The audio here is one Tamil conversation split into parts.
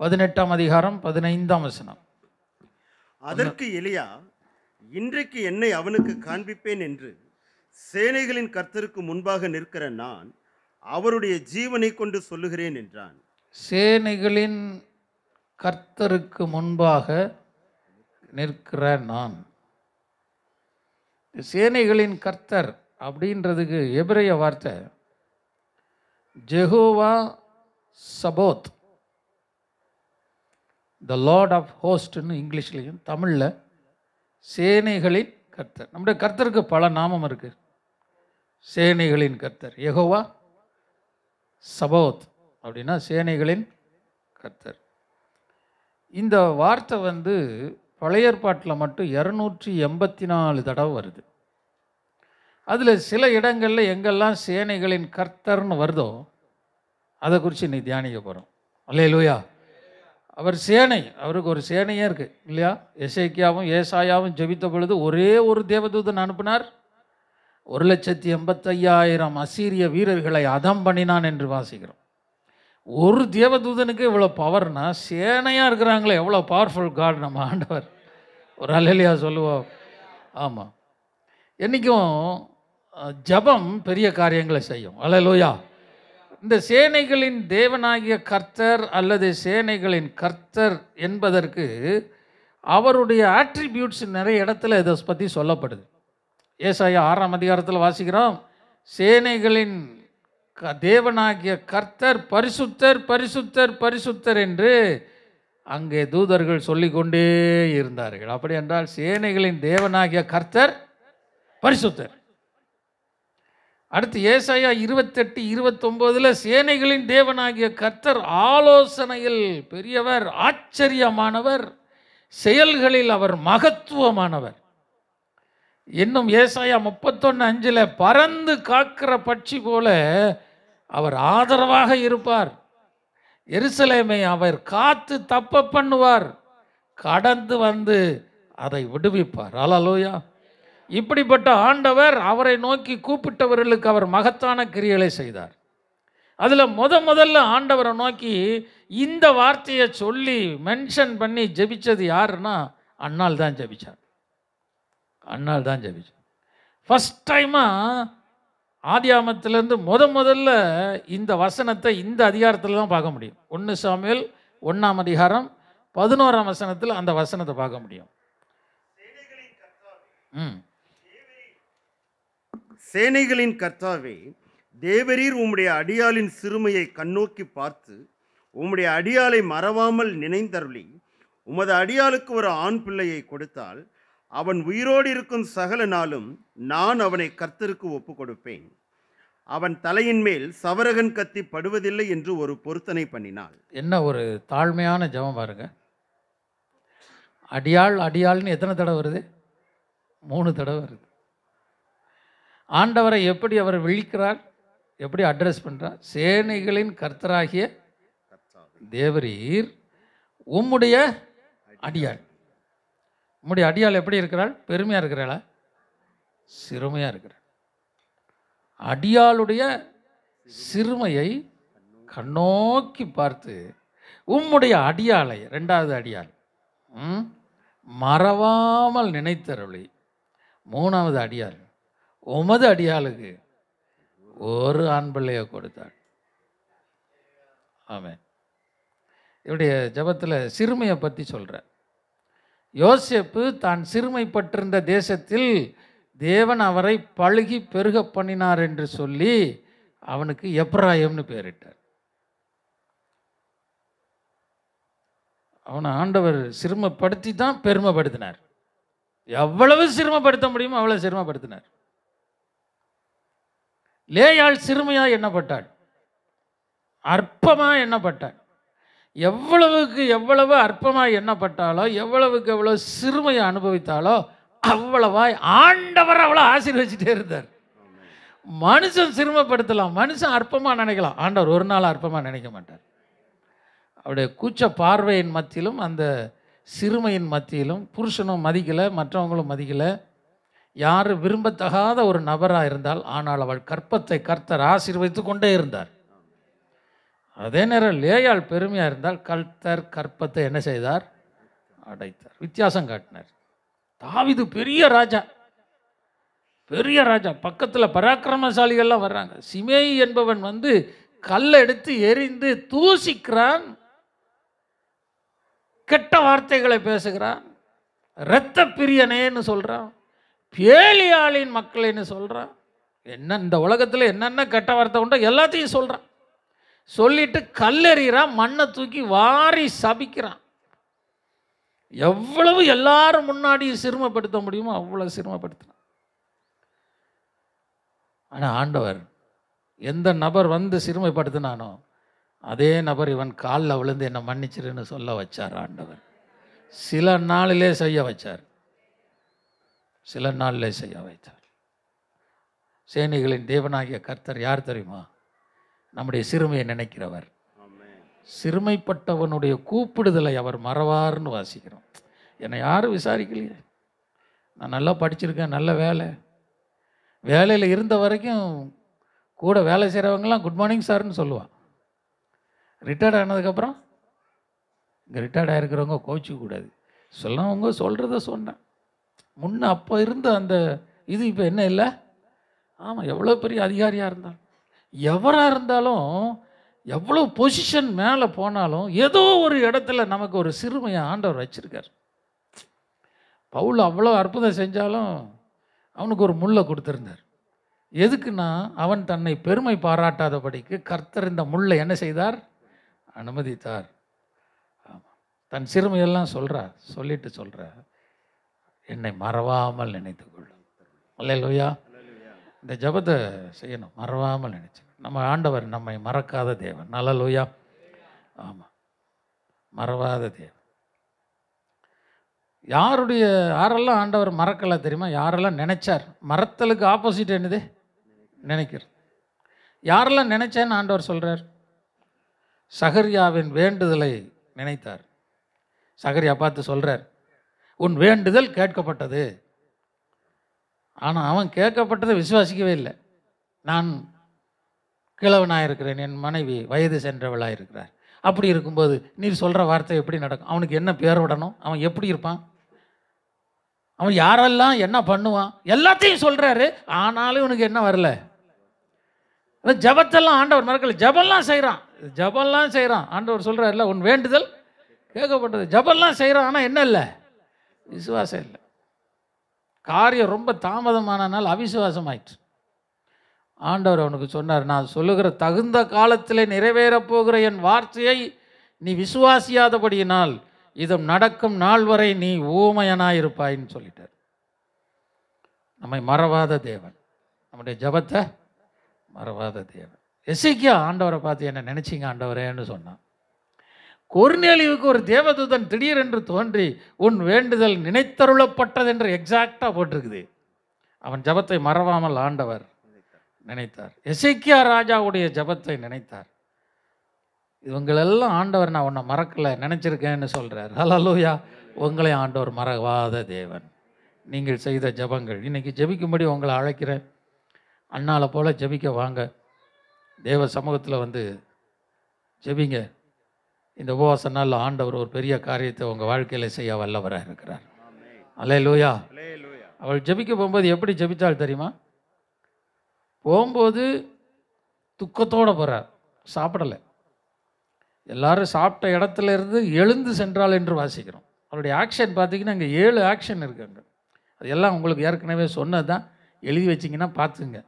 பதினெட்டாம் அதிகாரம் பதினைந்தாம் வசனம் அதற்கு எலியா இன்றைக்கு என்னை அவனுக்கு காண்பிப்பேன் என்று சேனைகளின் கர்த்தருக்கு முன்பாக நிற்கிற நான் அவருடைய ஜீவனை கொண்டு சொல்லுகிறேன் என்றான் சேனைகளின் கர்த்தருக்கு முன்பாக நிற்கிற நான் சேனைகளின் கர்த்தர் அப்படின்றதுக்கு எபிரைய வார்த்தை Jehovah Sabaoth the Lord of ஹோஸ்ட்னு இங்கிலீஷ்லேயும் தமிழில் சேனைகளின் கர்த்தர் நம்முடைய கர்த்தருக்கு பல நாமம் இருக்குது சேனைகளின் கர்த்தர் எகோவா சபோத் அப்படின்னா சேனைகளின் கர்த்தர் இந்த வார்த்தை வந்து பழைய மட்டும் இரநூற்றி எண்பத்தி நாலு தடவை வருது அதில் சில இடங்களில் எங்கெல்லாம் சேனைகளின் கர்த்தர்னு வருதோ அதை குறித்து நீ தியானிக்க போகிறோம் அல்லையா அவர் சேனை அவருக்கு ஒரு சேனையே இருக்குது இல்லையா எசைக்கியாவும் ஏசாயாவும் ஜெபித்த பொழுது ஒரே ஒரு தேவதூதன் அனுப்பினார் ஒரு லட்சத்தி எண்பத்தையாயிரம் அசீரிய வீரர்களை அதம் பண்ணினான் என்று வாசிக்கிறோம் ஒரு தேவதூதனுக்கு இவ்வளோ பவர்னா சேனையாக இருக்கிறாங்களே எவ்வளோ பவர்ஃபுல் காட் நம்ம ஆண்டவர் ஒரு அலையா சொல்லுவோம் ஆமாம் என்றைக்கும் ஜபம் பெரிய காரியங்களை செய்யும் அலையலோயா இந்த சேனைகளின் தேவனாகிய கர்த்தர் அல்லது சேனைகளின் கர்த்தர் என்பதற்கு அவருடைய ஆட்ரிபியூட்ஸ் நிறைய இடத்துல இதை பற்றி சொல்லப்படுது ஏசாய ஆறாம் அதிகாரத்தில் வாசிக்கிறோம் சேனைகளின் க தேவனாகிய கர்த்தர் பரிசுத்தர் பரிசுத்தர் பரிசுத்தர் என்று அங்கே தூதர்கள் சொல்லிக்கொண்டே இருந்தார்கள் அப்படி என்றால் சேனைகளின் தேவனாகிய கர்த்தர் பரிசுத்தர் அடுத்து ஏசாயா இருபத்தெட்டு இருபத்தொம்போதில் சேனைகளின் தேவனாகிய கர்த்தர் ஆலோசனையில் பெரியவர் ஆச்சரியமானவர் செயல்களில் அவர் மகத்துவமானவர் இன்னும் ஏசாயா முப்பத்தொன்று அஞ்சில் பறந்து காக்கிற பட்சி போல அவர் ஆதரவாக இருப்பார் எருசலேமை அவர் காத்து தப்ப பண்ணுவார் கடந்து வந்து அதை விடுவிப்பார் அலலோயா இப்படிப்பட்ட ஆண்டவர் அவரை நோக்கி கூப்பிட்டவர்களுக்கு அவர் மகத்தான கிரியலை செய்தார் அதில் முத முதல்ல ஆண்டவரை நோக்கி இந்த வார்த்தையை சொல்லி மென்ஷன் பண்ணி ஜெபிச்சது யாருன்னா அண்ணால் தான் ஜெபிச்சார் அண்ணால் தான் ஜெபிச்சார் ஃபஸ்ட் டைமாக ஆதியாமத்திலேருந்து முத முதல்ல இந்த வசனத்தை இந்த அதிகாரத்தில் தான் பார்க்க முடியும் ஒன்று சாமியல் ஒன்றாம் அதிகாரம் பதினோராம் வசனத்தில் அந்த வசனத்தை பார்க்க முடியும் ம் சேனைகளின் கர்த்தாவே தேவரீர் உம்முடைய அடியாளின் சிறுமையை கண்ணோக்கி பார்த்து உம்முடைய அடியாலை மறவாமல் நினைந்தருளி உமது அடியாளுக்கு ஒரு ஆண் பிள்ளையை கொடுத்தால் அவன் உயிரோடு இருக்கும் சகல நாளும் நான் அவனை கர்த்தருக்கு ஒப்பு கொடுப்பேன் அவன் தலையின் மேல் சவரகன் கத்தி படுவதில்லை என்று ஒரு பொருத்தனை பண்ணினாள் என்ன ஒரு தாழ்மையான ஜபம் பாருங்க அடியாள் அடியாள்னு எத்தனை தடவை வருது மூணு தடவை வருது ஆண்டவரை எப்படி அவர் விழிக்கிறார் எப்படி அட்ரஸ் பண்ணுறார் சேனைகளின் கர்த்தராகிய தேவரீர் உம்முடைய அடியாள் உம்முடைய அடியாள் எப்படி இருக்கிறாள் பெருமையாக இருக்கிறாளா சிறுமையாக இருக்கிறாள் அடியாளுடைய சிறுமையை கண்ணோக்கி பார்த்து உம்முடைய அடியாளை ரெண்டாவது அடியாள் மறவாமல் நினைத்தருளி மூணாவது அடியாள் உமது அடியாளுக்கு ஒரு ஆண் பிள்ளைய கொடுத்தாள் ஆமே இவருடைய ஜபத்தில் சிறுமையை பற்றி சொல்கிற யோசேப்பு தான் சிறுமைப்பட்டிருந்த தேசத்தில் தேவன் அவரை பழுகி பெருக பண்ணினார் என்று சொல்லி அவனுக்கு எப்ராயம்னு பேரிட்டார் அவனை ஆண்டவர் சிறுமைப்படுத்தி தான் பெருமைப்படுத்தினார் எவ்வளவு சிரமப்படுத்த முடியுமோ அவ்வளோ சிரமப்படுத்தினார் லேயாள் சிறுமையாக எண்ணப்பட்டாள் அற்பமாக எண்ணப்பட்டாள் எவ்வளவுக்கு எவ்வளவு அற்பமாக எண்ணப்பட்டாலோ எவ்வளவுக்கு எவ்வளோ சிறுமையை அனுபவித்தாலோ அவ்வளவாய் ஆண்டவர் அவ்வளோ ஆசீர்வச்சிட்டே இருந்தார் மனுஷன் சிறுமப்படுத்தலாம் மனுஷன் அற்பமாக நினைக்கலாம் ஆண்டவர் ஒரு நாள் அற்பமாக நினைக்க மாட்டார் அவருடைய கூச்ச பார்வையின் மத்தியிலும் அந்த சிறுமையின் மத்தியிலும் புருஷனும் மதிக்கலை மற்றவங்களும் மதிக்கலை யார் விரும்பத்தகாத ஒரு நபராக இருந்தால் ஆனால் அவள் கற்பத்தை கர்த்தர் ஆசீர்வதித்து கொண்டே இருந்தார் அதே நேரம் லேயாள் பெருமையாக இருந்தால் கர்த்தர் கற்பத்தை என்ன செய்தார் அடைத்தார் வித்தியாசம் காட்டினார் தாவிது பெரிய ராஜா பெரிய ராஜா பக்கத்தில் பராக்கிரமசாலிகள்லாம் வர்றாங்க சிமேயி என்பவன் வந்து கல்லை எடுத்து எரிந்து தூசிக்கிறான் கெட்ட வார்த்தைகளை பேசுகிறான் இரத்த பிரியனேன்னு சொல்கிறான் பேலியாளின் என்ன சொல்கிறான் என்ன இந்த உலகத்தில் என்னென்ன கெட்ட வார்த்தை உண்டோ எல்லாத்தையும் சொல்கிறான் சொல்லிட்டு கல்லெறிகிறான் மண்ணை தூக்கி வாரி சபிக்கிறான் எவ்வளவு எல்லாரும் முன்னாடி சிறுமப்படுத்த முடியுமோ அவ்வளோ சிறுமப்படுத்துகிறான் ஆனால் ஆண்டவர் எந்த நபர் வந்து சிறுமைப்படுத்தினானோ அதே நபர் இவன் காலில் விழுந்து என்னை மன்னிச்சிருன்னு சொல்ல வச்சார் ஆண்டவர் சில நாளிலே செய்ய வச்சார் சில நாளில் செய்ய வைத்தார் சேனைகளின் தேவனாகிய கர்த்தர் யார் தெரியுமா நம்முடைய சிறுமையை நினைக்கிறவர் சிறுமைப்பட்டவனுடைய கூப்பிடுதலை அவர் மறவார்னு வாசிக்கிறோம் என்னை யாரும் விசாரிக்கலையே நான் நல்லா படிச்சிருக்கேன் நல்ல வேலை வேலையில் இருந்த வரைக்கும் கூட வேலை செய்கிறவங்கலாம் குட் மார்னிங் சார்னு சொல்லுவான் ரிட்டையர்ட் ஆனதுக்கப்புறம் இங்கே ரிட்டையர்ட் ஆகிருக்கிறவங்க கோச்சிக்க சொல்லவங்க சொல்கிறத சொன்னேன் முன்ன அப்போ இருந்த அந்த இது இப்போ என்ன இல்லை ஆமாம் எவ்வளோ பெரிய அதிகாரியாக இருந்தாலும் எவராக இருந்தாலும் எவ்வளோ பொசிஷன் மேலே போனாலும் ஏதோ ஒரு இடத்துல நமக்கு ஒரு சிறுமையை ஆண்டவர் வச்சுருக்கார் பவுல் அவ்வளோ அற்புதம் செஞ்சாலும் அவனுக்கு ஒரு முள்ளை கொடுத்துருந்தார் எதுக்குன்னா அவன் தன்னை பெருமை பாராட்டாதபடிக்கு கர்த்தர் இந்த முள்ளை என்ன செய்தார் அனுமதித்தார் ஆமாம் தன் சிறுமையெல்லாம் சொல்கிறார் சொல்லிட்டு சொல்கிறார் என்னை மறவாமல் நினைத்து கொள்ளும் அல்லையா இந்த ஜபத்தை செய்யணும் மறவாமல் நினைச்சு நம்ம ஆண்டவர் நம்மை மறக்காத தேவன் நல்ல லோயா ஆமாம் மறவாத தேவன் யாருடைய யாரெல்லாம் ஆண்டவர் மறக்கலை தெரியுமா யாரெல்லாம் நினைச்சார் மறத்தலுக்கு ஆப்போசிட் என்னது நினைக்கிறது யாரெல்லாம் நினைச்சேன்னு ஆண்டவர் சொல்கிறார் சகரியாவின் வேண்டுதலை நினைத்தார் சகரியா பார்த்து சொல்கிறார் உன் வேண்டுதல் கேட்கப்பட்டது ஆனால் அவன் கேட்கப்பட்டதை விசுவாசிக்கவே இல்லை நான் கிழவனாக இருக்கிறேன் என் மனைவி வயது சென்றவளாக இருக்கிறார் அப்படி இருக்கும்போது நீ சொல்கிற வார்த்தை எப்படி நடக்கும் அவனுக்கு என்ன பேர் விடணும் அவன் எப்படி இருப்பான் அவன் யாரெல்லாம் என்ன பண்ணுவான் எல்லாத்தையும் சொல்கிறாரு ஆனாலும் இவனுக்கு என்ன வரல ஜபத்தெல்லாம் ஆண்டவர் மறக்கல ஜபம்லாம் செய்கிறான் ஜபம்லாம் செய்கிறான் ஆண்டவர் இல்லை உன் வேண்டுதல் கேட்கப்பட்டது ஜபம்லாம் செய்கிறான் ஆனால் என்ன இல்லை விசுவாசம் இல்லை காரியம் ரொம்ப தாமதமானனால் அவிசுவாசம் ஆயிடுச்சு ஆண்டவர் அவனுக்கு சொன்னார் நான் சொல்லுகிற தகுந்த காலத்தில் நிறைவேறப் போகிற என் வார்த்தையை நீ விசுவாசியாதபடியினால் இது நடக்கும் நாள் வரை நீ ஊமையனாயிருப்பாயின்னு சொல்லிட்டார் நம்மை மறவாத தேவன் நம்முடைய ஜபத்தை மறவாத தேவன் எசிக்கியா ஆண்டவரை பார்த்து என்ன நினச்சிங்க ஆண்டவரேன்னு சொன்னான் கொர்நேலிவுக்கு ஒரு தேவதூதன் திடீரென்று தோன்றி உன் வேண்டுதல் நினைத்தருளப்பட்டது என்று எக்ஸாக்டாக போட்டிருக்குது அவன் ஜபத்தை மறவாமல் ஆண்டவர் நினைத்தார் எசைக்கியா ராஜாவுடைய ஜபத்தை நினைத்தார் இவங்களெல்லாம் ஆண்டவர் நான் உன்னை மறக்கலை நினச்சிருக்கேன்னு சொல்கிறார் ஹலலூயா உங்களை ஆண்டவர் மறவாத தேவன் நீங்கள் செய்த ஜபங்கள் இன்னைக்கு ஜபிக்கும்படி உங்களை அழைக்கிறேன் அண்ணால போல் ஜபிக்க வாங்க தேவ சமூகத்தில் வந்து ஜபிங்க இந்த உபவாச நாள் ஆண்டவர் ஒரு பெரிய காரியத்தை உங்கள் வாழ்க்கையில் செய்ய வல்லவராக இருக்கிறார் அலே லூயா அவள் ஜபிக்க போகும்போது எப்படி ஜபித்தாள் தெரியுமா போகும்போது துக்கத்தோடு போகிறார் சாப்பிடலை எல்லாரும் சாப்பிட்ட இடத்துல இருந்து எழுந்து சென்றாள் என்று வாசிக்கிறோம் அவருடைய ஆக்ஷன் பார்த்தீங்கன்னா இங்கே ஏழு ஆக்ஷன் இருக்குங்க அது எல்லாம் உங்களுக்கு ஏற்கனவே சொன்னது தான் எழுதி வச்சிங்கன்னா பார்த்துங்க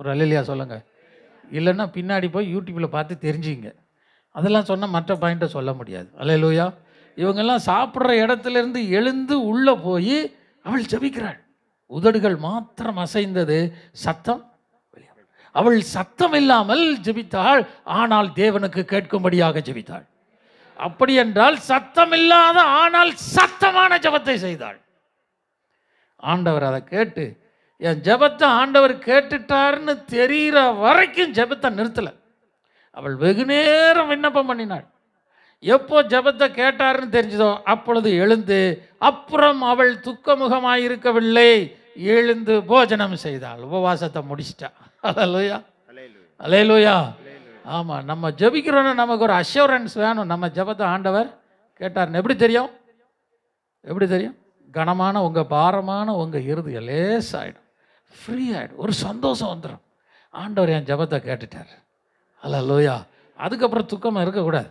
ஒரு அலையிலையா சொல்லுங்கள் இல்லைன்னா பின்னாடி போய் யூடியூப்பில் பார்த்து தெரிஞ்சுங்க அதெல்லாம் சொன்னால் மற்ற பாயிண்ட்டை சொல்ல முடியாது அல்ல லூயா இவங்கெல்லாம் சாப்பிட்ற இடத்துலேருந்து எழுந்து உள்ளே போய் அவள் ஜபிக்கிறாள் உதடுகள் மாத்திரம் அசைந்தது சத்தம் அவள் சத்தம் இல்லாமல் ஜெபித்தாள் ஆனால் தேவனுக்கு கேட்கும்படியாக ஜெபித்தாள் அப்படி என்றால் சத்தம் இல்லாத ஆனால் சத்தமான ஜபத்தை செய்தாள் ஆண்டவர் அதை கேட்டு என் ஜபத்தை ஆண்டவர் கேட்டுட்டாருன்னு தெரிகிற வரைக்கும் ஜபத்தை நிறுத்தலை அவள் வெகு நேரம் விண்ணப்பம் பண்ணினாள் எப்போ ஜபத்தை கேட்டார்னு தெரிஞ்சதோ அப்பொழுது எழுந்து அப்புறம் அவள் துக்கமுகமாயிருக்கவில்லை எழுந்து போஜனம் செய்தாள் உபவாசத்தை முடிச்சிட்டா அலையலூயா அலையலூயா ஆமாம் நம்ம ஜபிக்கிறோன்னு நமக்கு ஒரு அஷூரன்ஸ் வேணும் நம்ம ஜபத்தை ஆண்டவர் கேட்டார்னு எப்படி தெரியும் எப்படி தெரியும் கனமான உங்கள் பாரமான உங்கள் இறுதியை லேஸ் ஆகிடும் ஃப்ரீ ஆகிடும் ஒரு சந்தோஷம் வந்துடும் ஆண்டவர் என் ஜபத்தை கேட்டுட்டார் அல்ல லோயா அதுக்கப்புறம் துக்கமாக இருக்கக்கூடாது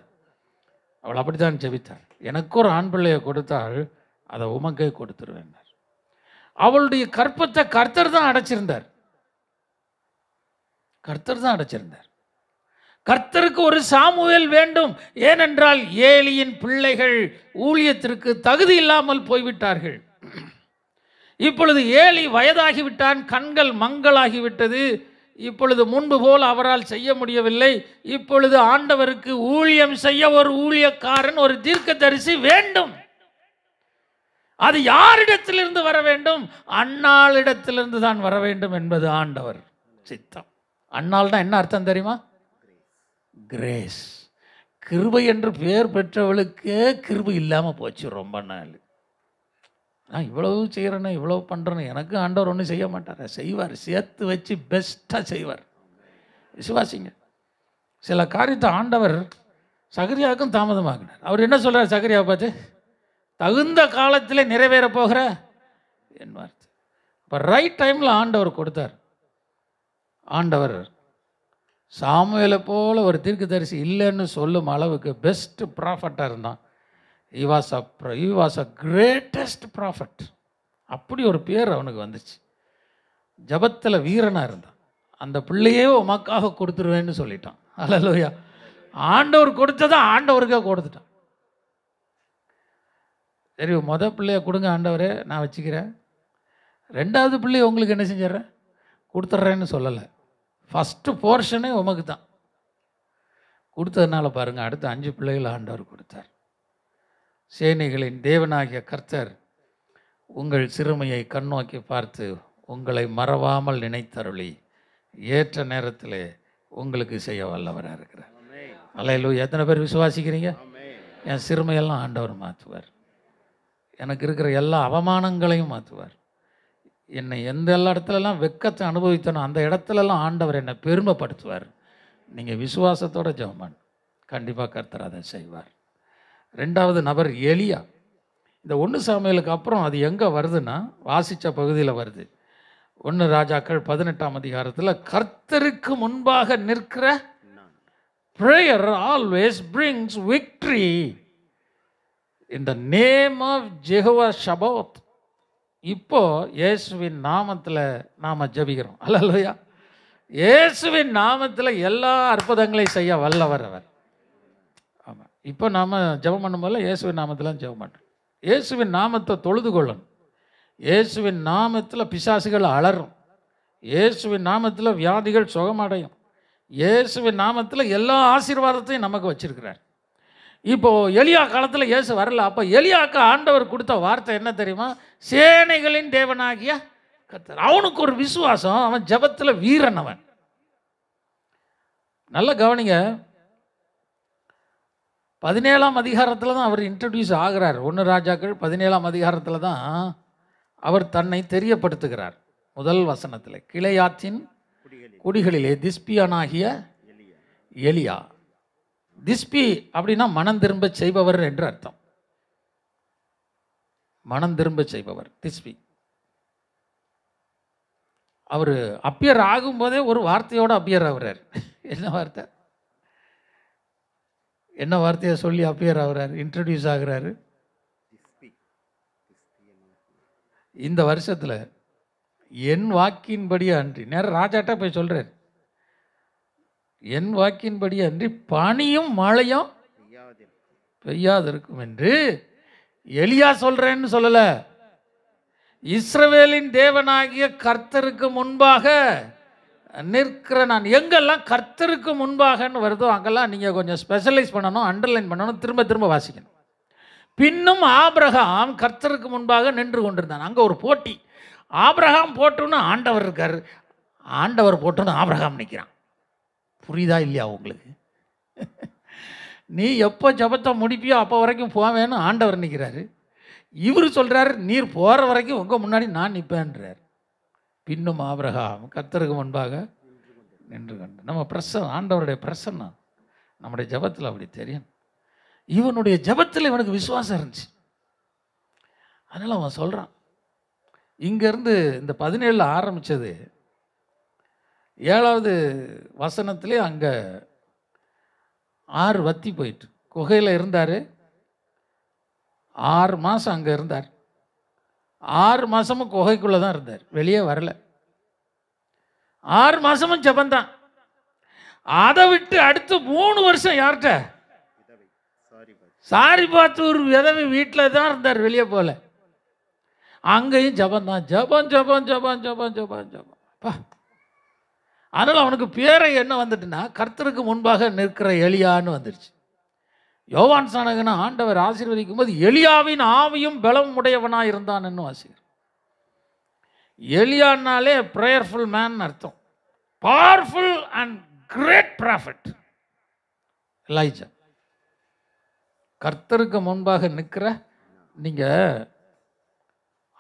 அவள் தான் ஜெபித்தார் எனக்கு ஒரு ஆண் பிள்ளையை கொடுத்தாள் அதை உமக்கே கொடுத்துருவேன் அவளுடைய கற்பத்தை கர்த்தர் தான் அடைச்சிருந்தார் கர்த்தர் தான் அடைச்சிருந்தார் கர்த்தருக்கு ஒரு சாமுவேல் வேண்டும் ஏனென்றால் ஏலியின் பிள்ளைகள் ஊழியத்திற்கு தகுதி இல்லாமல் போய்விட்டார்கள் இப்பொழுது ஏலி வயதாகிவிட்டான் கண்கள் மங்களாகிவிட்டது இப்பொழுது முன்பு போல் அவரால் செய்ய முடியவில்லை இப்பொழுது ஆண்டவருக்கு ஊழியம் செய்ய ஒரு ஊழியக்காரன் ஒரு தீர்க்க தரிசி வேண்டும் அது யாரிடத்திலிருந்து வர வேண்டும் அண்ணாளிடத்திலிருந்து தான் வர வேண்டும் என்பது ஆண்டவர் சித்தம் தான் என்ன அர்த்தம் தெரியுமா கிரேஸ் கிருபை என்று பெயர் பெற்றவளுக்கே கிருபை இல்லாமல் போச்சு ரொம்ப நாள் நான் இவ்வளவு செய்கிறேன்னு இவ்வளோ பண்ணுறேன்னு எனக்கு ஆண்டவர் ஒன்றும் செய்ய மாட்டார் செய்வார் சேர்த்து வச்சு பெஸ்ட்டாக செய்வார் விசுவாசிங்க சில காரியத்தை ஆண்டவர் சகரியாவுக்கும் தாமதமாகினார் அவர் என்ன சொல்கிறார் சகரியாவை பார்த்து தகுந்த காலத்தில் நிறைவேற போகிற என் வார்த்தை இப்போ ரைட் டைமில் ஆண்டவர் கொடுத்தார் ஆண்டவர் சாமுவேலை போல் ஒரு தீர்க்கு தரிசி இல்லைன்னு சொல்லும் அளவுக்கு பெஸ்ட்டு ப்ராஃபட்டாக இருந்தான் he was a he was a greatest prophet அப்படி ஒரு பேர் அவனுக்கு வந்துச்சு ஜபத்தில் வீரனாக இருந்தான் அந்த பிள்ளையே உமக்காக கொடுத்துருவேன்னு சொல்லிட்டான் அலலோயா ஆண்டவர் கொடுத்ததான் ஆண்டவருக்கே கொடுத்துட்டான் சரி மொத பிள்ளைய கொடுங்க ஆண்டவரே நான் வச்சுக்கிறேன் ரெண்டாவது பிள்ளைய உங்களுக்கு என்ன செஞ்சிட்றேன் கொடுத்துட்றேன்னு சொல்லலை ஃபஸ்ட்டு போர்ஷனே உமக்கு தான் கொடுத்ததுனால பாருங்கள் அடுத்து அஞ்சு பிள்ளைகள் ஆண்டவர் கொடுத்தார் சேனைகளின் தேவனாகிய கர்த்தர் உங்கள் சிறுமையை கண்ணோக்கி பார்த்து உங்களை மறவாமல் நினைத்தருளி ஏற்ற நேரத்தில் உங்களுக்கு செய்ய வல்லவராக இருக்கிறார் அலையிலு எத்தனை பேர் விசுவாசிக்கிறீங்க என் சிறுமையெல்லாம் ஆண்டவர் மாற்றுவார் எனக்கு இருக்கிற எல்லா அவமானங்களையும் மாற்றுவார் என்னை எந்த எல்லா இடத்துலலாம் வெக்கத்தை அனுபவித்தனோ அந்த இடத்துலலாம் ஆண்டவர் என்னை பெருமைப்படுத்துவார் நீங்கள் விசுவாசத்தோட ஜெவமான் கண்டிப்பாக கர்த்தர் அதை செய்வார் ரெண்டாவது நபர் எலியா இந்த ஒன்று சாமியலுக்கு அப்புறம் அது எங்கே வருதுன்னா வாசித்த பகுதியில் வருது ஒன்று ராஜாக்கள் பதினெட்டாம் அதிகாரத்தில் கர்த்தருக்கு முன்பாக நிற்கிற ப்ரேயர் ஆல்வேஸ் பிரிங்ஸ் விக்ட்ரி இந்த நேம் ஆஃப் ஜெகுவ ஷபோத் இப்போ இயேசுவின் நாமத்தில் நாம் ஜபிக்கிறோம் அல்ல இயேசுவின் நாமத்தில் எல்லா அற்புதங்களையும் செய்ய வல்லவர் அவர் இப்போ நாம் ஜெபம் பண்ணும்போது இயேசுவின் நாமத்திலாம் ஜெபம் பண்ணுறோம் இயேசுவின் நாமத்தை தொழுது கொள்ளணும் இயேசுவின் நாமத்தில் பிசாசுகள் அலறும் இயேசுவின் நாமத்தில் வியாதிகள் சுகமடையும் இயேசுவின் நாமத்தில் எல்லா ஆசீர்வாதத்தையும் நமக்கு வச்சுருக்கிறார் இப்போது எளியா காலத்தில் இயேசு வரல அப்போ எலியாக்கு ஆண்டவர் கொடுத்த வார்த்தை என்ன தெரியுமா சேனைகளின் தேவனாகிய கத்தர் அவனுக்கு ஒரு விசுவாசம் அவன் ஜபத்தில் வீரன் அவன் நல்ல கவனிங்க பதினேழாம் அதிகாரத்தில் தான் அவர் இன்ட்ரடியூஸ் ஆகிறார் ஒன்று ராஜாக்கள் பதினேழாம் அதிகாரத்தில் தான் அவர் தன்னை தெரியப்படுத்துகிறார் முதல் வசனத்தில் கிளையாற்றின் குடிகளிலே திஸ்பியானாகிய எலியா திஸ்பி அப்படின்னா மனம் திரும்ப செய்பவர் என்று அர்த்தம் மனம் திரும்ப செய்பவர் திஸ்பி அவர் அப்பியர் ஆகும்போதே ஒரு வார்த்தையோடு அப்பியர் ஆகிறார் என்ன வார்த்தை என்ன வார்த்தையை சொல்லி அப்பியர் ஆகிறார் இன்ட்ரடியூஸ் ஆகிறாரு இந்த வருஷத்தில் என் வாக்கின்படி அன்றி நேரம் ராஜாட்டா போய் சொல்கிறார் என் வாக்கின்படி அன்றி பனியும் மழையும் பெய்யாது இருக்கும் என்று எலியா சொல்கிறேன்னு சொல்லலை இஸ்ரவேலின் தேவனாகிய கர்த்தருக்கு முன்பாக நிற்கிற நான் எங்கெல்லாம் கர்த்தருக்கு முன்பாகன்னு வருதோ அங்கெல்லாம் நீங்கள் கொஞ்சம் ஸ்பெஷலைஸ் பண்ணணும் அண்டர்லைன் பண்ணணும் திரும்ப திரும்ப வாசிக்கணும் பின்னும் ஆபிரகாம் கர்த்தருக்கு முன்பாக நின்று கொண்டிருந்தான் அங்கே ஒரு போட்டி ஆபிரகாம் போட்டுன்னு ஆண்டவர் இருக்கார் ஆண்டவர் போட்டுன்னு ஆபிரகாம் நிற்கிறான் புரியுதா இல்லையா உங்களுக்கு நீ எப்போ ஜபத்தை முடிப்பியோ அப்போ வரைக்கும் போவேன்னு ஆண்டவர் நிற்கிறாரு இவர் சொல்கிறார் நீர் போகிற வரைக்கும் உங்கள் முன்னாடி நான் நிற்பேன்றார் பின்னும் ஆபிரகாம் கத்தருக்கு முன்பாக நின்று கண்டு நம்ம பிரசன் ஆண்டவருடைய பிரசன்னம் நம்முடைய ஜபத்தில் அப்படி தெரியும் இவனுடைய ஜபத்தில் இவனுக்கு விசுவாசம் இருந்துச்சு அதனால் அவன் சொல்கிறான் இங்கேருந்து இந்த பதினேழில் ஆரம்பித்தது ஏழாவது வசனத்திலே அங்கே ஆறு வத்தி போயிட்டு குகையில் இருந்தார் ஆறு மாதம் அங்கே இருந்தார் ஆறு மாதமும் குகைக்குள்ளே தான் இருந்தார் வெளியே வரல ஆறு மாதமும் ஜபந்தான் அதை விட்டு அடுத்து மூணு வருஷம் யார்கிட்ட சாரி பார்த்து ஒரு விதவை வீட்டில் தான் இருந்தார் வெளியே போகல அங்கேயும் ஜபந்தான் ஜபம் ஜபம் ஜபம் ஜபம் ஜபம் ஜபம் அப்பா அதனால் அவனுக்கு பேரை என்ன வந்துட்டுன்னா கர்த்தருக்கு முன்பாக நிற்கிற எலியான்னு வந்துடுச்சு யோவான் சாணகனை ஆண்டவர் ஆசீர்வதிக்கும் போது எலியாவின் ஆவியும் பலம் உடையவனாக இருந்தான் என்னும் ஆசிரியர் எளியானாலே ப்ரேயர்ஃபுல் மேன் அர்த்தம் powerful and great prophet Elijah கர்த்தருக்கு முன்பாக நிற்கிற நீங்கள்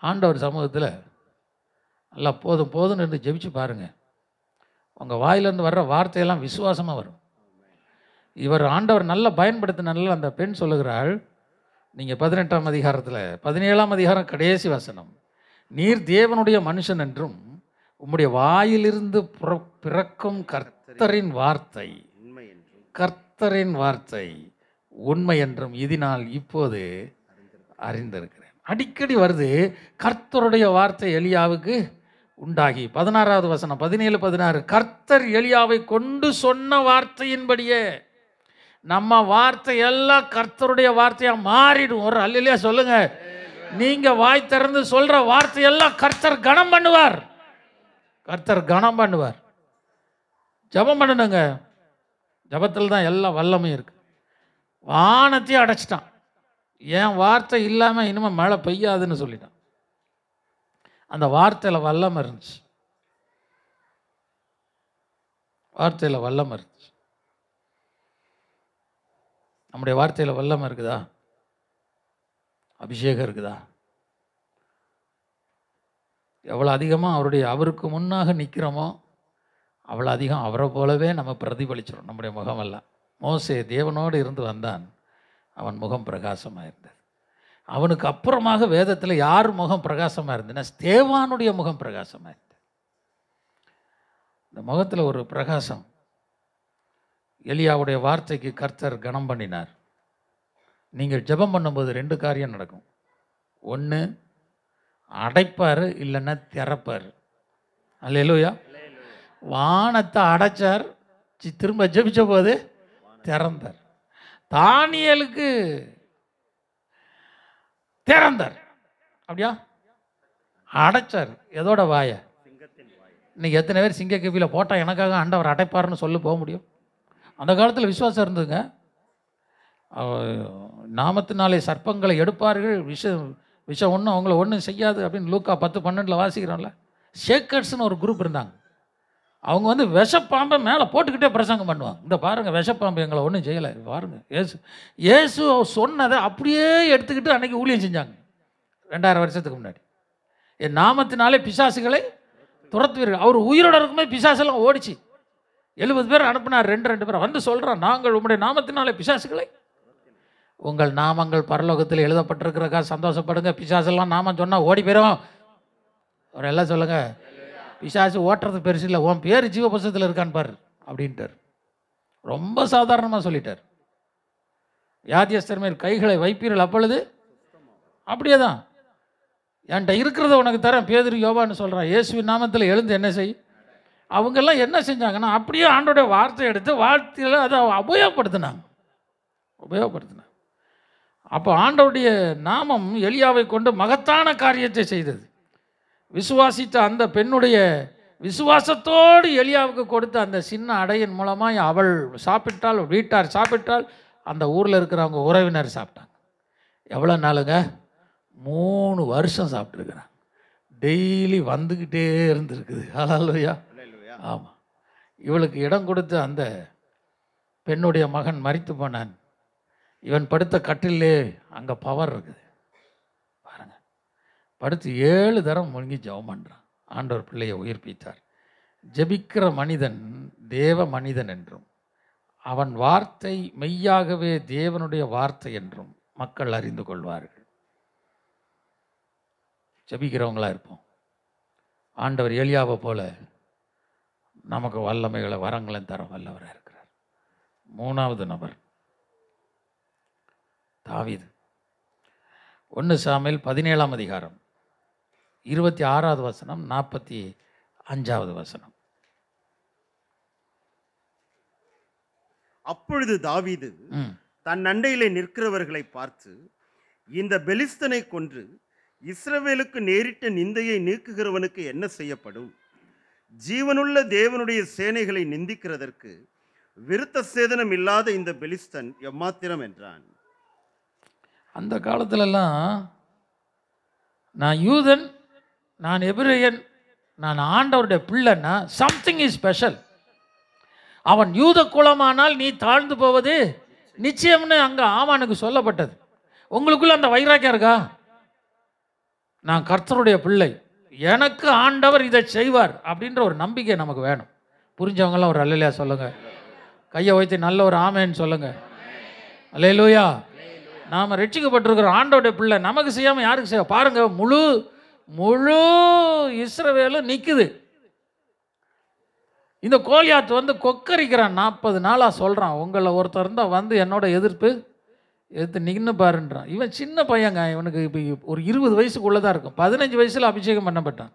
ஆண்டவர் சமூகத்தில் நல்லா போதும் போதும்னு என்று ஜெபிச்சு பாருங்கள் உங்கள் வாயிலேருந்து வர்ற வார்த்தையெல்லாம் விசுவாசமாக வரும் இவர் ஆண்டவர் நல்லா பயன்படுத்தினால அந்த பெண் சொல்லுகிறாள் நீங்கள் பதினெட்டாம் அதிகாரத்தில் பதினேழாம் அதிகாரம் கடைசி வசனம் நீர் தேவனுடைய மனுஷன் என்றும் உம்முடைய வாயிலிருந்து பிறக்கும் கர்த்தரின் வார்த்தை கர்த்தரின் வார்த்தை உண்மை என்றும் இதனால் இப்போது அறிந்திருக்கிறேன் அடிக்கடி வருது கர்த்தருடைய வார்த்தை எளியாவுக்கு உண்டாகி பதினாறாவது வசனம் பதினேழு பதினாறு கர்த்தர் எளியாவை கொண்டு சொன்ன வார்த்தையின்படியே நம்ம வார்த்தை எல்லாம் கர்த்தருடைய வார்த்தையாக மாறிடும் ஒரு அல்லையா சொல்லுங்க நீங்கள் வாய் திறந்து சொல்கிற வார்த்தையெல்லாம் கர்த்தர் கனம் பண்ணுவார் கர்த்தர் கனம் பண்ணுவார் ஜபம் பண்ணணுங்க ஜபத்தில் தான் எல்லா வல்லமையும் இருக்குது வானத்தையும் அடைச்சிட்டான் என் வார்த்தை இல்லாமல் இனிமேல் மழை பெய்யாதுன்னு சொல்லிட்டான் அந்த வார்த்தையில் வல்லமை இருந்துச்சு வார்த்தையில் வல்லமை இருந்துச்சு நம்முடைய வார்த்தையில் வல்லமை இருக்குதா அபிஷேகம் இருக்குதா எவ்வளோ அதிகமாக அவருடைய அவருக்கு முன்னாக நிற்கிறோமோ அவ்வளோ அதிகம் அவரை போலவே நம்ம பிரதிபலிச்சிடும் நம்முடைய முகமெல்லாம் மோசே தேவனோடு இருந்து வந்தான் அவன் முகம் பிரகாசமாக இருந்தது அவனுக்கு அப்புறமாக வேதத்தில் யார் முகம் பிரகாசமாக இருந்ததுன்னா தேவானுடைய முகம் பிரகாசமாக இருந்தது இந்த முகத்தில் ஒரு பிரகாசம் எலியாவுடைய வார்த்தைக்கு கர்த்தர் கனம் பண்ணினார் நீங்கள் ஜபம் பண்ணும்போது ரெண்டு காரியம் நடக்கும் ஒன்று அடைப்பார் இல்லைன்னா திறப்பார் அல்லையிலோயா வானத்தை அடைச்சார் திரும்ப ஜபிச்ச போது திறந்தார் தானியலுக்கு திறந்தார் அப்படியா அடைச்சார் எதோட வாய இன்னைக்கு எத்தனை பேர் சிங்க கவியில் போட்டால் எனக்காக ஆண்டவர் அடைப்பார்னு சொல்லி போக முடியும் அந்த காலத்தில் விசுவாசம் இருந்ததுங்க நாமத்தினாலே சர்ப்பங்களை எடுப்பார்கள் விஷ விஷம் ஒன்றும் அவங்கள ஒன்றும் செய்யாது அப்படின்னு லூக்கா பத்து பன்னெண்டில் வாசிக்கிறோம்ல ஷேக்கர்ஸ்னு ஒரு குரூப் இருந்தாங்க அவங்க வந்து விஷப்பாம்பை மேலே போட்டுக்கிட்டே பிரசங்கம் பண்ணுவாங்க இந்த பாருங்கள் விஷப்பாம்பு எங்களை ஒன்றும் செய்யலை பாருங்கள் ஏசு ஏசு சொன்னதை அப்படியே எடுத்துக்கிட்டு அன்றைக்கி ஊழியம் செஞ்சாங்க ரெண்டாயிரம் வருஷத்துக்கு முன்னாடி என் நாமத்தினாலே பிசாசுகளை துரத்துவீர்கள் அவர் உயிரோட இருக்குமே பிசாசெல்லாம் ஓடிச்சு எழுபது பேர் அனுப்பினார் ரெண்டு ரெண்டு பேர் வந்து சொல்கிறான் நாங்கள் உங்களுடைய நாமத்தினாலே பிசாசுகளை உங்கள் நாமங்கள் பரலோகத்தில் எழுதப்பட்டிருக்கிறக்கா சந்தோஷப்படுங்க பிசாசெல்லாம் நாமம் சொன்னால் ஓடி போயிடும் அவர் எல்லாம் சொல்லுங்கள் பிசாசு ஓட்டுறது பெருசு இல்லை உன் பேர் ஜீவபுசத்தில் இருக்கான்னு பார் அப்படின்ட்டார் ரொம்ப சாதாரணமாக சொல்லிட்டார் வியாதியஸ்தர்மையில் கைகளை வைப்பீர்கள் அப்பொழுது அப்படியே தான் என்கிட்ட இருக்கிறத உனக்கு தரேன் பேதிரி யோபான்னு சொல்கிறான் இயேசுவின் நாமத்தில் எழுந்து என்ன செய் அவங்கெல்லாம் என்ன செஞ்சாங்கன்னா அப்படியே ஆண்டோடைய வார்த்தை எடுத்து வார்த்தையில் அதை உபயோகப்படுத்தினாங்க உபயோகப்படுத்தினாங்க அப்போ ஆண்டோடைய நாமம் எளியாவை கொண்டு மகத்தான காரியத்தை செய்தது விசுவாசித்த அந்த பெண்ணுடைய விசுவாசத்தோடு எளியாவுக்கு கொடுத்த அந்த சின்ன அடையின் மூலமாக அவள் சாப்பிட்டால் வீட்டார் சாப்பிட்டால் அந்த ஊரில் இருக்கிறவங்க உறவினர் சாப்பிட்டாங்க எவ்வளோ நாளுங்க மூணு வருஷம் சாப்பிட்ருக்குறாங்க டெய்லி வந்துக்கிட்டே இருந்திருக்குது அலல்லையா ஆமாம் இவளுக்கு இடம் கொடுத்த அந்த பெண்ணுடைய மகன் மறித்து போனான் இவன் படுத்த கட்டிலே அங்கே பவர் இருக்குது பாருங்கள் படுத்து ஏழு தரம் முழுங்கி ஜபம் பண்ணுறான் ஆண்டவர் பிள்ளையை உயிர்ப்பித்தார் ஜபிக்கிற மனிதன் தேவ மனிதன் என்றும் அவன் வார்த்தை மெய்யாகவே தேவனுடைய வார்த்தை என்றும் மக்கள் அறிந்து கொள்வார்கள் ஜபிக்கிறவங்களாக இருப்போம் ஆண்டவர் எளியாவை போல நமக்கு வல்லமைகளை வரங்களும் தர வல்லவராக இருக்கிறார் மூணாவது நபர் தாவிது ஒன்று சாமியில் பதினேழாம் அதிகாரம் இருபத்தி ஆறாவது வசனம் நாற்பத்தி அஞ்சாவது வசனம் அப்பொழுது தாவீது தன் அண்டையிலே நிற்கிறவர்களை பார்த்து இந்த பெலிஸ்தனை கொன்று இஸ்ரவேலுக்கு நேரிட்ட நிந்தையை நீக்குகிறவனுக்கு என்ன செய்யப்படும் ஜீவனுள்ள தேவனுடைய சேனைகளை நிந்திக்கிறதற்கு விருத்த சேதனம் இல்லாத இந்த பெலிஸ்தன் எம்மாத்திரம் என்றான் அந்த காலத்திலெல்லாம் நான் யூதன் நான் எபிரேயன் நான் ஆண்டவருடைய பிள்ளைன்னா சம்திங் இஸ் ஸ்பெஷல் அவன் யூத குலமானால் நீ தாழ்ந்து போவது நிச்சயம்னு அங்கே ஆமானுக்கு சொல்லப்பட்டது உங்களுக்குள்ள அந்த வைராக்கியம் இருக்கா நான் கர்த்தருடைய பிள்ளை எனக்கு ஆண்டவர் இதை செய்வார் அப்படின்ற ஒரு நம்பிக்கை நமக்கு வேணும் புரிஞ்சவங்கலாம் ஒரு அல்லையா சொல்லுங்கள் கையை வைத்து நல்ல ஒரு ஆமைன்னு சொல்லுங்கள் அல்லையிலூயா நாம் ரட்சிக்கப்பட்டிருக்கிற ஆண்டோடைய பிள்ளை நமக்கு செய்யாமல் யாருக்கு செய்ய பாருங்கள் முழு முழு இஸ்ரவேலும் நிற்குது இந்த கோலியாத்து வந்து கொக்கரிக்கிறான் நாற்பது நாளாக சொல்கிறான் உங்களை ஒருத்தர் இருந்தால் வந்து என்னோட எதிர்ப்பு எடுத்து நின்று பாருன்றான் இவன் சின்ன பையங்க இவனுக்கு இப்போ ஒரு இருபது வயசுக்குள்ளே தான் இருக்கும் பதினஞ்சு வயசில் அபிஷேகம் பண்ணப்பட்டான்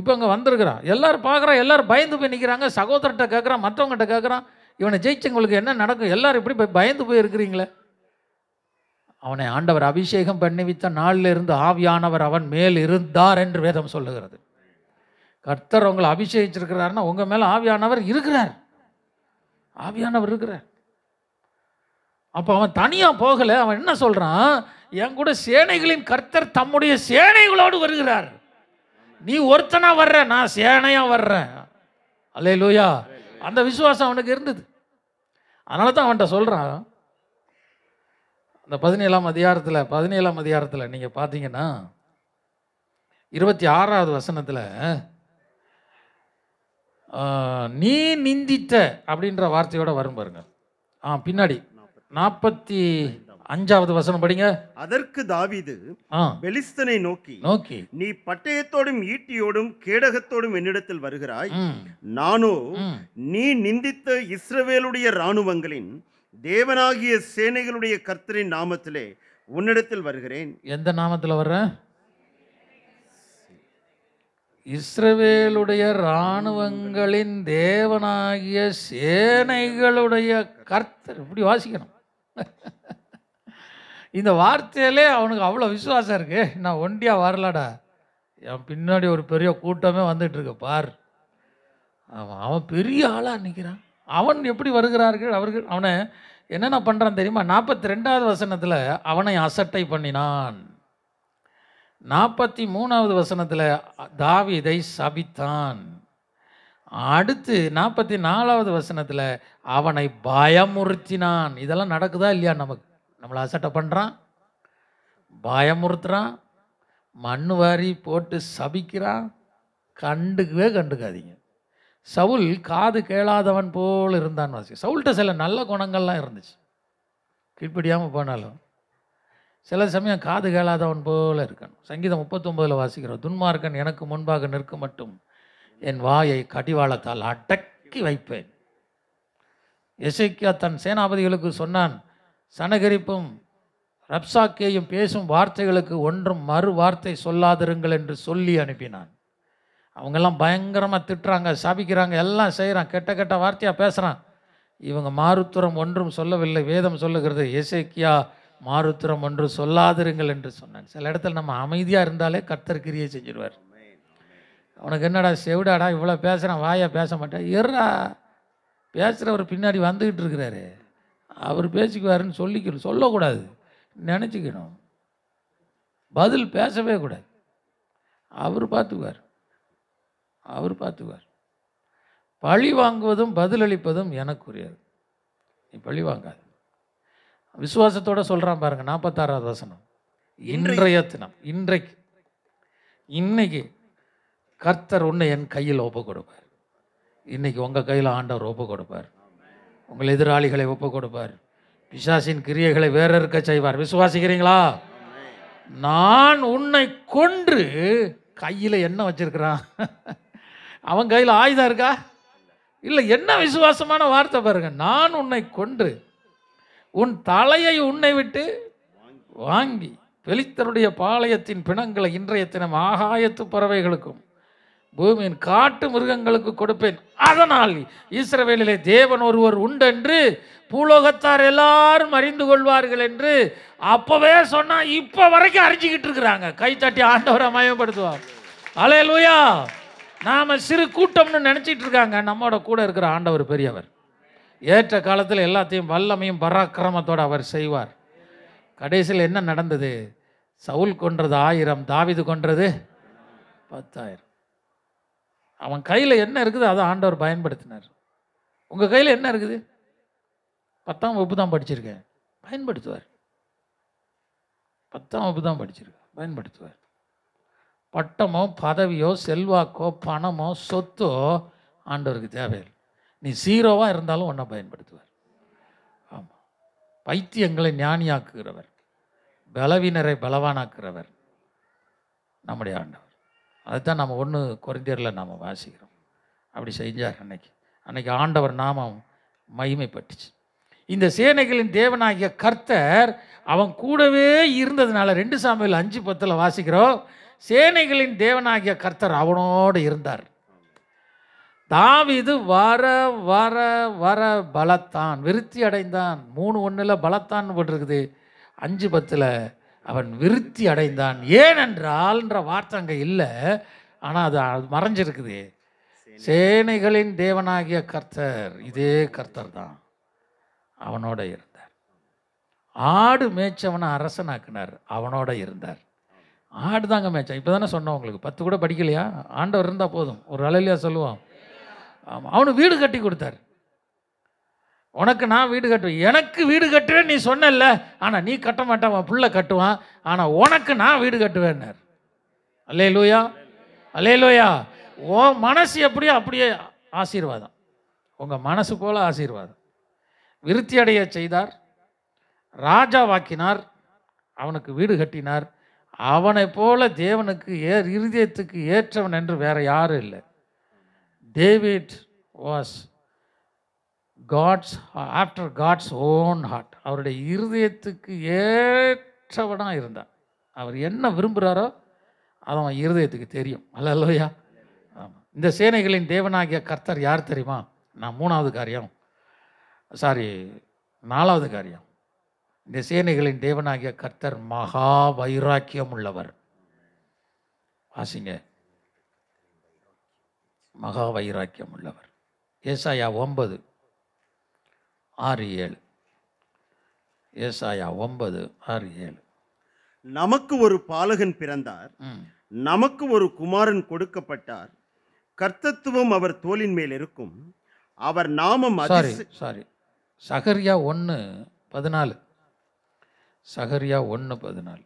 இப்போ அங்கே வந்திருக்கிறான் எல்லோரும் பார்க்குறான் எல்லோரும் பயந்து போய் நிற்கிறாங்க சகோதரர்கிட்ட கேட்குறான் மற்றவங்ககிட்ட கேட்குறான் இவனை ஜெயிச்சவங்களுக்கு என்ன நடக்கும் எல்லோரும் இப்படி போய் பயந்து போய் இருக்கிறீங்களே அவனை ஆண்டவர் அபிஷேகம் பண்ணி வைத்த நாளிலிருந்து ஆவியானவர் அவன் மேல் இருந்தார் என்று வேதம் சொல்லுகிறது கர்த்தர் உங்களை அபிஷேகிச்சிருக்கிறாருன்னா உங்கள் மேலே ஆவியானவர் இருக்கிறார் ஆவியானவர் இருக்கிறார் அப்போ அவன் தனியாக போகலை அவன் என்ன சொல்கிறான் என் கூட சேனைகளின் கர்த்தர் தம்முடைய சேனைகளோடு வருகிறார் நீ ஒருத்தனாக வர்ற நான் சேனையாக வர்றேன் அல்லே லூயா அந்த விசுவாசம் அவனுக்கு இருந்தது அதனால தான் அவன்கிட்ட சொல்கிறான் அந்த பதினேழாம் அதிகாரத்தில் பதினேழாம் அதிகாரத்தில் நீங்கள் பார்த்தீங்கன்னா இருபத்தி ஆறாவது வசனத்தில் நீ நிந்தித்த அப்படின்ற வார்த்தையோட வரும் பாருங்க ஆ பின்னாடி நாற்பத்தி அஞ்சாவது வசனம் படிங்க அதற்கு தாவிது பெலிஸ்தனை நோக்கி நோக்கி நீ பட்டயத்தோடும் ஈட்டியோடும் கேடகத்தோடும் என்னிடத்தில் வருகிறாய் நானோ நீ நிந்தித்த இஸ்ரவேலுடைய இராணுவங்களின் தேவனாகிய சேனைகளுடைய கர்த்தரின் நாமத்திலே உன்னிடத்தில் வருகிறேன் எந்த நாமத்தில் வர்ற இஸ்ரவேலுடைய இராணுவங்களின் தேவனாகிய சேனைகளுடைய கர்த்தர் இப்படி வாசிக்கணும் இந்த வார்த்தையிலே அவனுக்கு அவ்வளோ விசுவாசம் இருக்குது நான் ஒண்டியாக வரலடா என் பின்னாடி ஒரு பெரிய கூட்டமே வந்துட்டுருக்கு பார் அவன் அவன் பெரிய ஆளாக நிற்கிறான் அவன் எப்படி வருகிறார்கள் அவர்கள் அவனை என்னென்ன பண்ணுறான் தெரியுமா நாற்பத்தி ரெண்டாவது வசனத்தில் அவனை அசட்டை பண்ணினான் நாற்பத்தி மூணாவது வசனத்தில் தாவிதை சபித்தான் அடுத்து நாற்பத்தி நாலாவது வசனத்தில் அவனை பயமுறுத்தினான் இதெல்லாம் நடக்குதா இல்லையா நமக்கு நம்மளை அசட்டை பண்ணுறான் பயமுறுத்துறான் மண் வாரி போட்டு சபிக்கிறான் கண்டுக்கவே கண்டுக்காதீங்க சவுல் காது கேளாதவன் போல் இருந்தான் வாசி சவுல்கிட்ட சில நல்ல குணங்கள்லாம் இருந்துச்சு கீழ்ப்படியாமல் போனாலும் சில சமயம் காது கேளாதவன் போல் இருக்கணும் சங்கீதம் முப்பத்தொம்போதில் வாசிக்கிறோம் துன்மார்க்கன் எனக்கு முன்பாக நிற்க மட்டும் என் வாயை கடிவாளத்தால் அடக்கி வைப்பேன் எசைக்கியா தன் சேனாபதிகளுக்கு சொன்னான் சனகரிப்பும் ரப்சாக்கேயும் பேசும் வார்த்தைகளுக்கு ஒன்றும் மறு வார்த்தை சொல்லாதிருங்கள் என்று சொல்லி அனுப்பினான் அவங்கெல்லாம் பயங்கரமாக திட்டுறாங்க சாபிக்கிறாங்க எல்லாம் செய்கிறான் கெட்ட கெட்ட வார்த்தையாக பேசுகிறான் இவங்க மாருத்துரம் ஒன்றும் சொல்லவில்லை வேதம் சொல்லுகிறது எசைக்கியா மாருத்திரம் ஒன்று சொல்லாதிருங்கள் என்று சொன்னான் சில இடத்துல நம்ம அமைதியாக இருந்தாலே கர்த்தர் கிரியை செஞ்சிருவார் உனக்கு என்னடா செவிடாடா இவ்வளோ பேசுகிறான் வாயா பேச மாட்டேன் எர்றா பேசுகிறவர் பின்னாடி வந்துக்கிட்டு இருக்கிறாரு அவர் பேசிக்குவாருன்னு சொல்லிக்கணும் சொல்லக்கூடாது நினச்சிக்கணும் பதில் பேசவே கூடாது அவர் பார்த்துக்குவார் அவர் பார்த்துக்குவார் பழி வாங்குவதும் பதிலளிப்பதும் எனக்குரியது நீ பழி வாங்காது விசுவாசத்தோடு சொல்கிறான் பாருங்கள் நாற்பத்தாறாவது வசனம் இன்றைய தினம் இன்றைக்கு இன்னைக்கு கர்த்தர் ஒன்று என் கையில் ஒப்பு கொடுப்பார் இன்றைக்கி உங்கள் கையில் ஆண்டவர் ஒப்பு கொடுப்பார் உங்கள் எதிராளிகளை ஒப்பு கொடுப்பார் பிசாசின் கிரியைகளை வேற இருக்க செய்வார் விசுவாசிக்கிறீங்களா நான் உன்னை கொன்று கையில் என்ன வச்சிருக்கிறான் அவன் கையில் ஆயுதம் இருக்கா இல்லை என்ன விசுவாசமான வார்த்தை பாருங்க நான் உன்னை கொன்று உன் தலையை உன்னை விட்டு வாங்கி வெளித்தருடைய பாளையத்தின் பிணங்களை இன்றைய தினம் ஆகாயத்து பறவைகளுக்கும் பூமியின் காட்டு மிருகங்களுக்கு கொடுப்பேன் அதனால் இஸ்ரவேலிலே தேவன் ஒருவர் உண்டென்று பூலோகத்தார் எல்லாரும் அறிந்து கொள்வார்கள் என்று அப்போவே சொன்னால் இப்போ வரைக்கும் அறிஞ்சிக்கிட்டு இருக்கிறாங்க தட்டி ஆண்டவரை மயப்படுத்துவார் அலே லூயா நாம் சிறு கூட்டம்னு நினச்சிட்டு இருக்காங்க நம்மோட கூட இருக்கிற ஆண்டவர் பெரியவர் ஏற்ற காலத்தில் எல்லாத்தையும் வல்லமையும் பராக்கிரமத்தோடு அவர் செய்வார் கடைசியில் என்ன நடந்தது சவுல் கொன்றது ஆயிரம் தாவிது கொன்றது பத்தாயிரம் அவன் கையில் என்ன இருக்குது அதை ஆண்டவர் பயன்படுத்தினார் உங்கள் கையில் என்ன இருக்குது பத்தாம் வகுப்பு தான் படிச்சிருக்கேன் பயன்படுத்துவார் பத்தாம் வகுப்பு தான் படிச்சிருக்கேன் பயன்படுத்துவார் பட்டமோ பதவியோ செல்வாக்கோ பணமோ சொத்தோ ஆண்டவருக்கு தேவையில்லை நீ சீரோவாக இருந்தாலும் ஒன்றை பயன்படுத்துவார் ஆமாம் பைத்தியங்களை ஞானியாக்குகிறவர் பலவினரை பலவானாக்குறவர் நம்முடைய ஆண்டவர் அதுதான் நம்ம ஒன்று குறைந்தரில் நாம் வாசிக்கிறோம் அப்படி செஞ்சார் அன்னைக்கு அன்னைக்கு ஆண்டவர் நாமம் மகிமைப்பட்டுச்சு இந்த சேனைகளின் தேவனாகிய கர்த்தர் அவன் கூடவே இருந்ததுனால ரெண்டு சாமியில் அஞ்சு பத்தில் வாசிக்கிறோம் சேனைகளின் தேவனாகிய கர்த்தர் அவனோடு இருந்தார் தாவிது வர வர வர பலத்தான் விருத்தி அடைந்தான் மூணு ஒன்றில் பலத்தான் போட்டிருக்குது அஞ்சு பத்தில் அவன் விருத்தி அடைந்தான் ஏனென்றால்ன்ற வார்த்தை அங்கே இல்லை ஆனால் அது மறைஞ்சிருக்குது சேனைகளின் தேவனாகிய கர்த்தர் இதே கர்த்தர் தான் அவனோட இருந்தார் ஆடு மேய்ச்சவனை அரசனாக்குனார் அவனோட இருந்தார் ஆடு தாங்க மேய்ச்சான் இப்போ தானே சொன்னோம் உங்களுக்கு பத்து கூட படிக்கலையா ஆண்டவர் இருந்தால் போதும் ஒரு அலையிலையா சொல்லுவான் ஆமாம் அவனுக்கு வீடு கட்டி கொடுத்தார் உனக்கு நான் வீடு கட்டுவேன் எனக்கு வீடு கட்டுவேன் நீ சொன்னல ஆனால் நீ கட்ட மாட்டான் புள்ள கட்டுவான் ஆனால் உனக்கு நான் வீடு கட்டுவேன்னர் அல்லே லூயா அல்லே லூயா ஓ மனசு எப்படியோ அப்படியே ஆசீர்வாதம் உங்கள் மனசு போல் ஆசீர்வாதம் விருத்தி அடைய செய்தார் ராஜாவாக்கினார் அவனுக்கு வீடு கட்டினார் அவனை போல தேவனுக்கு ஏ இருதயத்துக்கு ஏற்றவன் என்று வேற யாரும் இல்லை David was God's after God's own heart அவருடைய இருதயத்துக்கு ஏற்றவனாக இருந்தார் அவர் என்ன விரும்புகிறாரோ அது அவன் இருதயத்துக்கு தெரியும் அல்ல அல்லவையா ஆமாம் இந்த சேனைகளின் தேவனாகிய கர்த்தர் யார் தெரியுமா நான் மூணாவது காரியம் சாரி நாலாவது காரியம் இந்த சேனைகளின் தேவனாகிய கர்த்தர் மகா வைராக்கியம் உள்ளவர் வாசிங்க மகா வைராக்கியம் உள்ளவர் ஏசாயா ஒன்பது ஆறு ஏழு ஏசாயா ஒன்பது ஆறு ஏழு நமக்கு ஒரு பாலகன் பிறந்தார் நமக்கு ஒரு குமாரன் கொடுக்கப்பட்டார் கர்த்தத்துவம் அவர் தோளின் மேல் இருக்கும் அவர் நாமம் சாரி சாரி சகரியா ஒன்று பதினாலு சகரியா ஒன்று பதினாலு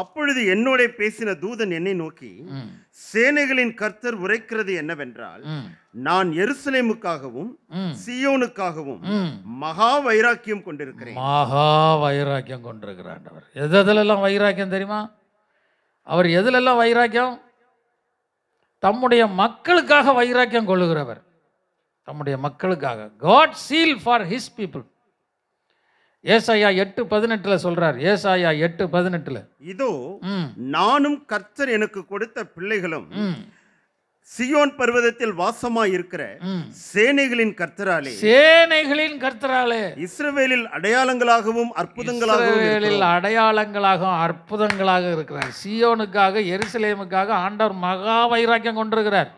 அப்பொழுது என்னோட பேசின தூதன் என்னை நோக்கி சேனைகளின் கர்த்தர் உரைக்கிறது என்னவென்றால் நான் எருசலேமுக்காகவும் சியோனுக்காகவும் மகா வைராக்கியம் கொண்டிருக்கிறேன் மகா வைராக்கியம் கொண்டிருக்கிறார் எது வைராக்கியம் தெரியுமா அவர் எதுலெல்லாம் வைராக்கியம் தம்முடைய மக்களுக்காக வைராக்கியம் கொள்ளுகிறவர் தம்முடைய மக்களுக்காக God zeal for his people ஏசாயா எட்டு பதினெட்டுல சொல்றார் ஏசாயா எட்டு பதினெட்டுல இதோ நானும் கர்த்தர் எனக்கு கொடுத்த பிள்ளைகளும் சியோன் பர்வதத்தில் வாசமா இருக்கிற சேனைகளின் கர்த்தராலே சேனைகளின் கர்த்தராலே இஸ்ரவேலில் அடையாளங்களாகவும் அற்புதங்களாக அடையாளங்களாகவும் அற்புதங்களாக இருக்கிறார் சியோனுக்காக எருசலேமுக்காக ஆண்டவர் மகா வைராக்கியம் கொண்டிருக்கிறார்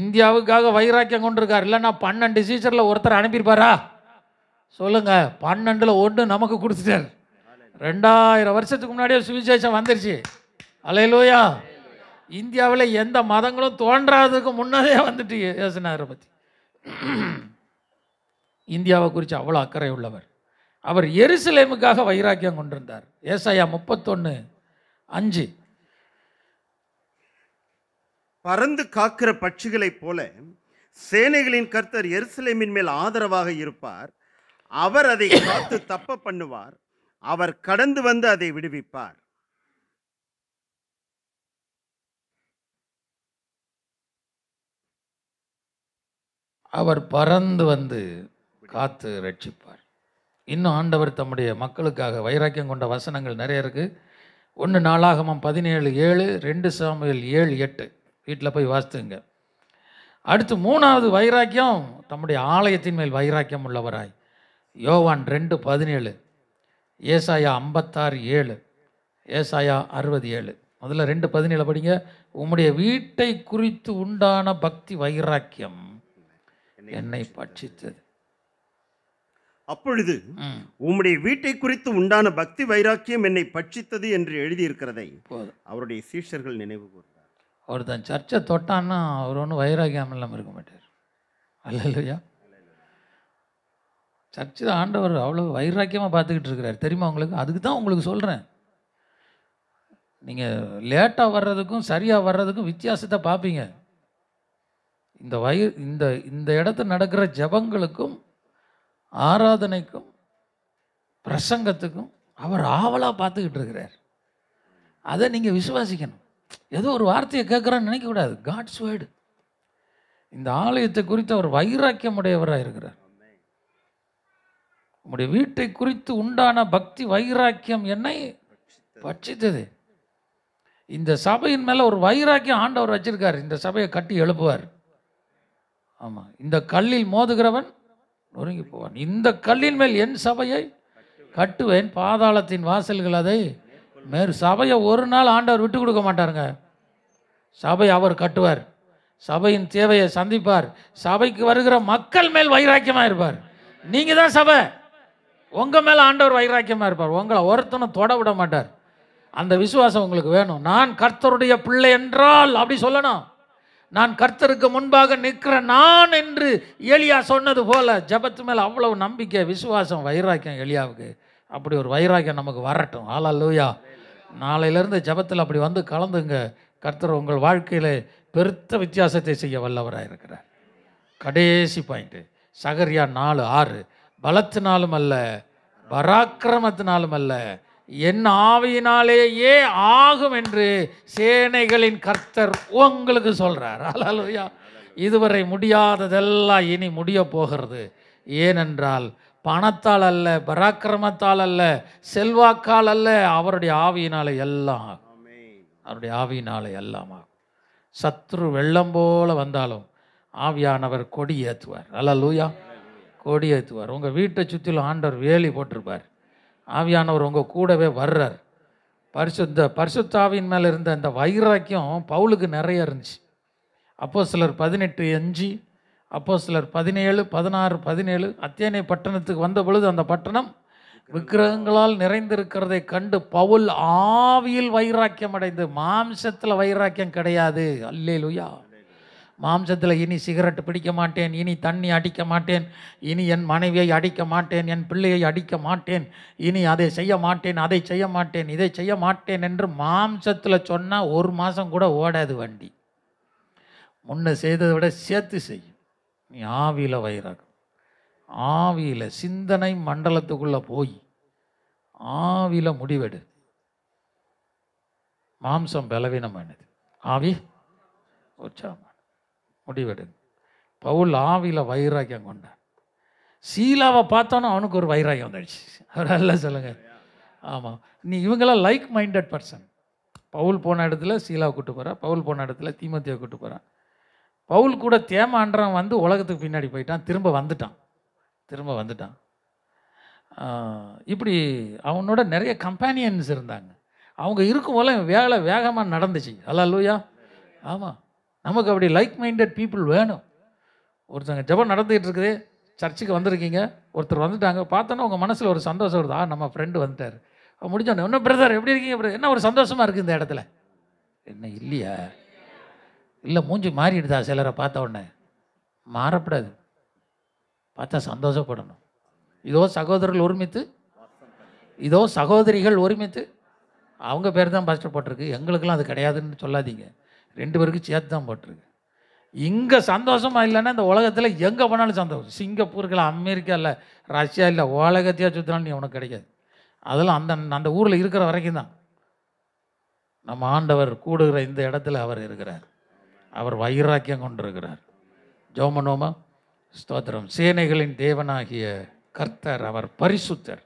இந்தியாவுக்காக வைராக்கியம் கொண்டிருக்கார் இல்லைன்னா பன்னெண்டு சீசரில் ஒருத்தர் அனுப்பியிருப்பாரா சொல்லுங்கள் பன்னெண்டில் ஒன்று நமக்கு கொடுத்துட்டார் ரெண்டாயிரம் வருஷத்துக்கு முன்னாடியே சுவிசேஷம் வந்துருச்சு அலையிலோயா இந்தியாவில் எந்த மதங்களும் தோன்றாததுக்கு முன்னதே வந்துட்டு யோசனை பற்றி இந்தியாவை குறித்து அவ்வளோ அக்கறை உள்ளவர் அவர் எருசலேமுக்காக வைராக்கியம் கொண்டிருந்தார் ஏசாயா முப்பத்தொன்று அஞ்சு பறந்து காக்கிற பட்சிகளைப் போல சேனைகளின் கர்த்தர் எருசலேமின் மேல் ஆதரவாக இருப்பார் அவர் அதை பார்த்து தப்ப பண்ணுவார் அவர் கடந்து வந்து அதை விடுவிப்பார் அவர் பறந்து வந்து காத்து ரட்சிப்பார் இன்னும் ஆண்டவர் தம்முடைய மக்களுக்காக வைராக்கியம் கொண்ட வசனங்கள் நிறைய இருக்கு ஒன்று நாளாகமம் பதினேழு ஏழு ரெண்டு சாமியல் ஏழு எட்டு வீட்டில் போய் வாசித்துங்க அடுத்து மூணாவது வைராக்கியம் தம்முடைய ஆலயத்தின் மேல் வைராக்கியம் உள்ளவராய் யோவான் ரெண்டு பதினேழு ஏசாயா ஐம்பத்தாறு ஏழு ஏசாயா அறுபது ஏழு முதல்ல ரெண்டு பதினேழு படிங்க உம்முடைய வீட்டை குறித்து உண்டான பக்தி வைராக்கியம் என்னை பட்சித்தது அப்பொழுது உம்முடைய வீட்டை குறித்து உண்டான பக்தி வைராக்கியம் என்னை பட்சித்தது என்று எழுதியிருக்கிறதை அவருடைய சீஷர்கள் நினைவு அவர் தான் சர்ச்சை தொட்டான்னா அவர் ஒன்றும் வைராக்கியம் இல்லாமல் இருக்க மாட்டார் அல்ல இல்லையா சர்ச்சு ஆண்டவர் அவ்வளோ வைராக்கியமாக பார்த்துக்கிட்டு இருக்கிறார் தெரியுமா உங்களுக்கு அதுக்கு தான் உங்களுக்கு சொல்கிறேன் நீங்கள் லேட்டாக வர்றதுக்கும் சரியாக வர்றதுக்கும் வித்தியாசத்தை பார்ப்பீங்க இந்த வய இந்த இந்த இடத்த நடக்கிற ஜபங்களுக்கும் ஆராதனைக்கும் பிரசங்கத்துக்கும் அவர் ஆவலாக பார்த்துக்கிட்டு இருக்கிறார் அதை நீங்கள் விசுவாசிக்கணும் ஏதோ ஒரு வார்த்தையை கேட்குறான்னு நினைக்கக்கூடாது காட்ஸ் வேர்டு இந்த ஆலயத்தை குறித்து அவர் வைராக்கியமுடையவராக இருக்கிறார் நம்முடைய வீட்டை குறித்து உண்டான பக்தி வைராக்கியம் என்னை பட்சித்தது இந்த சபையின் மேலே ஒரு வைராக்கியம் ஆண்டவர் வச்சிருக்கார் இந்த சபையை கட்டி எழுப்புவார் ஆமாம் இந்த கல்லில் மோதுகிறவன் நொறுங்கி போவான் இந்த கல்லின் மேல் என் சபையை கட்டுவேன் பாதாளத்தின் வாசல்கள் அதை மேறு சபையை ஒரு நாள் ஆண்டவர் விட்டு கொடுக்க மாட்டாருங்க சபை அவர் கட்டுவார் சபையின் தேவையை சந்திப்பார் சபைக்கு வருகிற மக்கள் மேல் வைராக்கியமாக இருப்பார் நீங்கள் தான் சபை உங்கள் மேலே ஆண்டவர் வைராக்கியமாக இருப்பார் உங்களை ஒருத்தனும் தொட விட மாட்டார் அந்த விசுவாசம் உங்களுக்கு வேணும் நான் கர்த்தருடைய பிள்ளை என்றால் அப்படி சொல்லணும் நான் கர்த்தருக்கு முன்பாக நிற்கிற நான் என்று எலியா சொன்னது போல ஜபத்து மேலே அவ்வளவு நம்பிக்கை விசுவாசம் வைராக்கியம் எலியாவுக்கு அப்படி ஒரு வைராக்கியம் நமக்கு வரட்டும் ஆலா லூயா நாளையிலேருந்து ஜபத்தில் அப்படி வந்து கலந்துங்க கர்த்தர் உங்கள் வாழ்க்கையில் பெருத்த வித்தியாசத்தை செய்ய வல்லவராக இருக்கிறார் கடைசி பாயிண்ட்டு சகரியா நாலு ஆறு பலத்தினாலும் அல்ல பராக்கிரமத்தினாலும் அல்ல என் ஆவியினாலேயே ஆகும் என்று சேனைகளின் கர்த்தர் உங்களுக்கு சொல்கிறார் அலலுயா இதுவரை முடியாததெல்லாம் இனி முடிய போகிறது ஏனென்றால் பணத்தால் அல்ல பராக்கிரமத்தால் அல்ல செல்வாக்கால் அல்ல அவருடைய ஆவியினாலே எல்லாம் அவருடைய ஆவியினாலே எல்லாம் சத்ரு வெள்ளம் போல வந்தாலும் ஆவியானவர் கொடி ஏற்றுவார் அல்ல லூயா கொடி ஏற்றுவார் உங்கள் வீட்டை சுற்றிலும் ஆண்டவர் வேலி போட்டிருப்பார் ஆவியானவர் உங்கள் கூடவே வர்றார் பரிசுத்த பரிசுத்தாவின் மேலே இருந்த அந்த வைராக்கியம் பவுலுக்கு நிறைய இருந்துச்சு அப்போ சிலர் பதினெட்டு அஞ்சு அப்போ சிலர் பதினேழு பதினாறு பதினேழு அத்தியனை பட்டணத்துக்கு வந்த பொழுது அந்த பட்டணம் விக்கிரகங்களால் நிறைந்திருக்கிறதை கண்டு பவுல் ஆவியில் வைராக்கியம் அடைந்து மாம்சத்தில் வைராக்கியம் கிடையாது அல்லே லுயா மாம்சத்தில் இனி சிகரெட் பிடிக்க மாட்டேன் இனி தண்ணி அடிக்க மாட்டேன் இனி என் மனைவியை அடிக்க மாட்டேன் என் பிள்ளையை அடிக்க மாட்டேன் இனி அதை செய்ய மாட்டேன் அதை செய்ய மாட்டேன் இதை செய்ய மாட்டேன் என்று மாம்சத்தில் சொன்னால் ஒரு மாதம் கூட ஓடாது வண்டி முன்ன செய்ததை விட சேர்த்து செய்யும் நீ ஆவியில் வயிறாகும் ஆவியில் சிந்தனை மண்டலத்துக்குள்ளே போய் ஆவியில் முடிவெடு மாம்சம் பலவீனமானது ஆவி உற்சாகம் முடிவெடுங்க பவுல் ஆவியில் வைராக்கியம் கொண்டான் சீலாவை பார்த்தோன்னா அவனுக்கு ஒரு வைராக்கியம் வந்துடுச்சு அவர் அல்ல சொல்லுங்க ஆமாம் நீ இவங்களாம் லைக் மைண்டட் பர்சன் பவுல் போன இடத்துல சீலாவை கூட்டு போகிறான் பவுல் போன இடத்துல தீமத்தியை கூட்டு போகிறான் பவுல் கூட தேமான்றான் வந்து உலகத்துக்கு பின்னாடி போயிட்டான் திரும்ப வந்துட்டான் திரும்ப வந்துட்டான் இப்படி அவனோட நிறைய கம்பேனியன்ஸ் இருந்தாங்க அவங்க இருக்கும் போல வேலை வேகமாக நடந்துச்சு அல்ல லூயா ஆமாம் நமக்கு அப்படி லைக் மைண்டட் பீப்புள் வேணும் ஒருத்தங்க ஜபம் நடந்துகிட்டு இருக்குது சர்ச்சுக்கு வந்திருக்கீங்க ஒருத்தர் வந்துட்டாங்க பார்த்தோன்னா உங்கள் மனசில் ஒரு சந்தோஷம் வருது ஆ நம்ம ஃப்ரெண்டு வந்துட்டார் முடிஞ்சோடனே இன்னும் பிரதர் எப்படி இருக்கீங்க பிரதர் என்ன ஒரு சந்தோஷமாக இருக்குது இந்த இடத்துல என்ன இல்லையா இல்லை மூஞ்சி மாறிடுதா சிலரை பார்த்த உடனே மாறப்படாது பார்த்தா சந்தோஷப்படணும் இதோ சகோதரர்கள் ஒருமித்து இதோ சகோதரிகள் ஒருமித்து அவங்க பேர் தான் ஃபஸ்ட்டு போட்டிருக்கு எங்களுக்கெல்லாம் அது கிடையாதுன்னு சொல்லாதீங்க ரெண்டு பேருக்கும் சேர்த்து தான் போட்டிருக்கு இங்கே சந்தோஷமாக இல்லைன்னா இந்த உலகத்தில் எங்கே போனாலும் சந்தோஷம் சிங்கப்பூருக்கில் அமெரிக்கா இல்லை ரஷ்யா இல்லை உலகத்தையாக சுற்றினாலும் நீ உனக்கு கிடைக்காது அதெல்லாம் அந்த அந்த ஊரில் இருக்கிற வரைக்கும் தான் நம்ம ஆண்டவர் கூடுகிற இந்த இடத்துல அவர் இருக்கிறார் அவர் வைராக்கியம் கொண்டிருக்கிறார் ஜோமனோமா ஸ்தோத்திரம் சேனைகளின் தேவனாகிய கர்த்தர் அவர் பரிசுத்தர்